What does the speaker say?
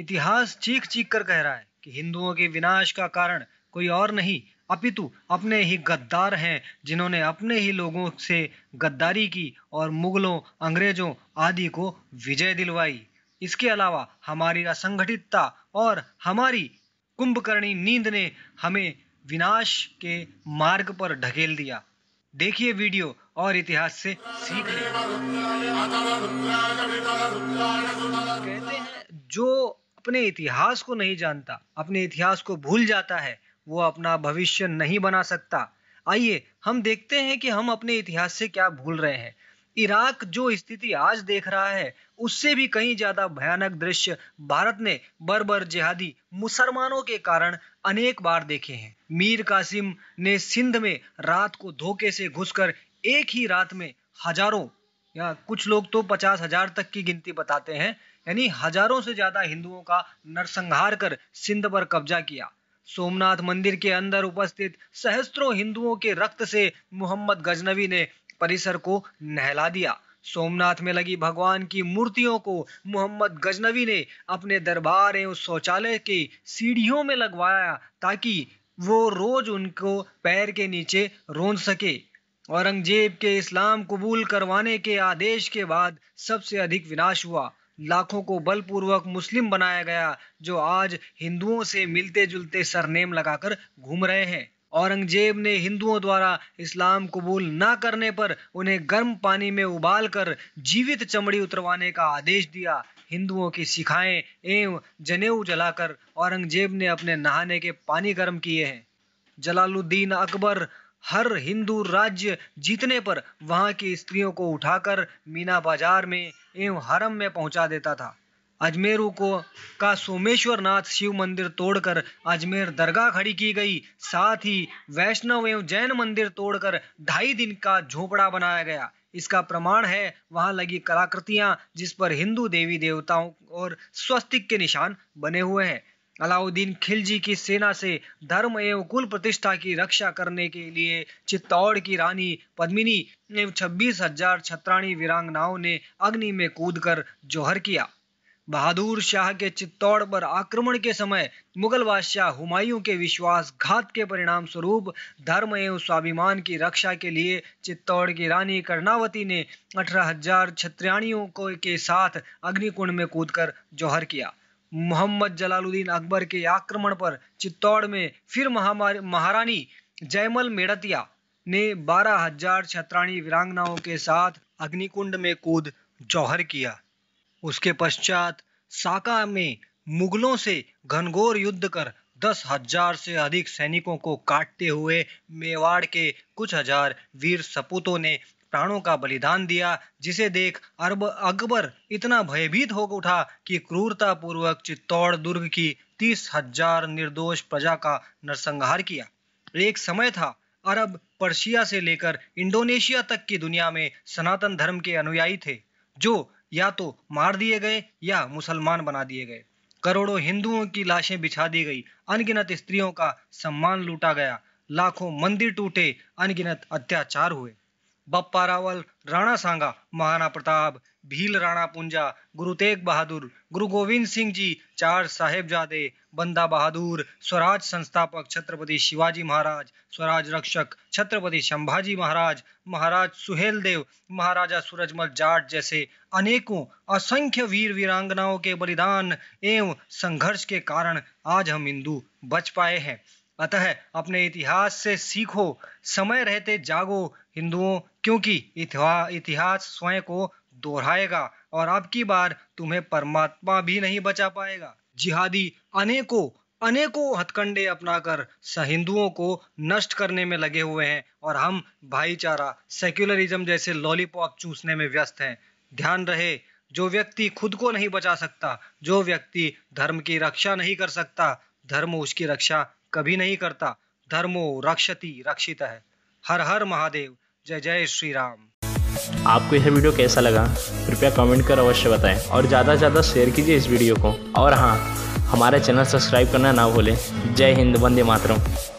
इतिहास चीख चीख कर कह रहा है कि हिंदुओं के विनाश का कारण कोई और नहीं अपितु अपने ही गद्दार हैं जिन्होंने अपने ही लोगों से गद्दारी की और मुगलों अंग्रेजों आदि को विजय दिलवाई इसके अलावा हमारी असंगठितता और हमारी कुंभकर्णी नींद ने हमें विनाश के मार्ग पर ढकेल दिया देखिए वीडियो और इतिहास से सीख कहते हैं जो अपने इतिहास को नहीं जानता अपने इतिहास को भूल जाता है वो अपना भविष्य नहीं बना सकता आइए हम देखते हैं कि हम अपने इतिहास से क्या भूल रहे हैं इराक जो स्थिति आज देख रहा है उससे भी कहीं ज्यादा भयानक दृश्य भारत ने बर्बर जिहादी मुसलमानों के कारण अनेक बार देखे हैं मीर कासिम ने सिंध में रात को धोखे से घुसकर एक ही रात में हजारों या कुछ लोग तो पचास हजार तक की गिनती बताते हैं यानी हजारों से ज्यादा हिंदुओं का नरसंहार कर सिंध पर कब्जा किया सोमनाथ मंदिर के अंदर उपस्थित सहस्त्रों हिंदुओं के रक्त से मोहम्मद गजनवी ने परिसर को नहला दिया सोमनाथ में लगी भगवान की मूर्तियों को मोहम्मद गजनवी ने अपने दरबार एवं शौचालय की सीढ़ियों में लगवाया ताकि वो रोज उनको पैर के नीचे रोंद सके औरंगजेब के इस्लाम कबूल करवाने के आदेश के बाद सबसे अधिक विनाश हुआ लाखों को बलपूर्वक मुस्लिम बनाया गया जो आज हिंदुओं से मिलते जुलते सरनेम लगाकर घूम रहे हैं औरंगजेब ने हिंदुओं द्वारा इस्लाम कबूल न करने पर उन्हें गर्म पानी में उबाल कर जीवित चमड़ी उतरवाने का आदेश दिया हिंदुओं की सिखाए एवं जनेऊ जलाकर औरंगजेब ने अपने नहाने के पानी गर्म किए हैं जलालुद्दीन अकबर हर हिंदू राज्य जीतने पर वहां की स्त्रियों को उठाकर मीना बाजार में एवं हरम में पहुंचा देता था अजमेरू को का सोमेश्वर नाथ शिव मंदिर तोड़कर अजमेर दरगाह खड़ी की गई साथ ही वैष्णव एवं जैन मंदिर तोड़कर ढाई दिन का झोपड़ा बनाया गया इसका प्रमाण है वहां लगी कलाकृतियां जिस पर हिंदू देवी देवताओं और स्वस्तिक के निशान बने हुए हैं अलाउद्दीन खिलजी की सेना से धर्म एवं कुल प्रतिष्ठा की रक्षा करने के लिए चित्तौड़ की रानी पद्मिनी एवं छब्बीस हजार छत्राणी वीरांगनाओं ने अग्नि में कूद कर जोहर किया बहादुर शाह के चित्तौड़ पर आक्रमण के समय मुगल बादशाह हुमायूं के विश्वासघात के परिणाम स्वरूप धर्म एवं स्वाभिमान की रक्षा के लिए चित्तौड़ की रानी कर्णावती ने अठारह हजार छत्राणियों को के साथ अग्निकुंड में कूदकर जौहर किया मोहम्मद जलालुद्दीन अकबर के आक्रमण पर चित्तौड़ में फिर महारानी जयमल मेड़तिया ने बारह हजार छत्राणी वीरांगनाओं के साथ अग्निकुंड में कूद जौहर किया उसके पश्चात साका में मुगलों से घनघोर युद्ध कर दस हजार से अधिक सैनिकों को काटते हुए मेवाड़ के कुछ हजार वीर सपूतों ने प्राणों का बलिदान दिया जिसे देख अरब अकबर इतना भयभीत हो उठा कि क्रूरता पूर्वक चित्तौड़ दुर्ग की तीस हजार निर्दोष प्रजा का नरसंहार किया एक समय था अरब पर्शिया से लेकर इंडोनेशिया तक की दुनिया में सनातन धर्म के अनुयायी थे जो या तो मार दिए गए या मुसलमान बना दिए गए करोड़ों हिंदुओं की लाशें बिछा दी गई अनगिनत स्त्रियों का सम्मान लूटा गया लाखों मंदिर टूटे अनगिनत अत्याचार हुए बप्पा रावल राणा सांगा महाराणा प्रताप भील राणा पुंजा गुरु तेग बहादुर गुरु गोविंद सिंह जी चार साहेबजादे बंदा बहादुर स्वराज संस्थापक छत्रपति शिवाजी महाराज स्वराज रक्षक छत्रपति संभाजी महाराज महाराज सुहेल देव महाराजा सूरजमल जाट जैसे अनेकों असंख्य वीर वीरांगनाओं के बलिदान एवं संघर्ष के कारण आज हम हिंदू बच पाए हैं अतः अपने इतिहास से सीखो समय रहते जागो हिंदुओं क्योंकि इतिहास स्वयं को दोहराएगा और अब की बार तुम्हें परमात्मा भी नहीं बचा पाएगा जिहादी अनेकों अनेकों हथकंडे अपनाकर हिंदुओं को नष्ट करने में लगे हुए हैं और हम भाईचारा सेक्युलरिज्म जैसे लॉलीपॉप चूसने में व्यस्त हैं ध्यान रहे जो व्यक्ति खुद को नहीं बचा सकता जो व्यक्ति धर्म की रक्षा नहीं कर सकता धर्म उसकी रक्षा कभी नहीं करता धर्मो रक्षति रक्षित है हर हर महादेव जय जय श्री राम आपको यह वीडियो कैसा लगा कृपया कमेंट कर अवश्य बताएं और ज़्यादा से ज़्यादा शेयर कीजिए इस वीडियो को और हाँ हमारा चैनल सब्सक्राइब करना ना भूलें जय हिंद वंदे मातरम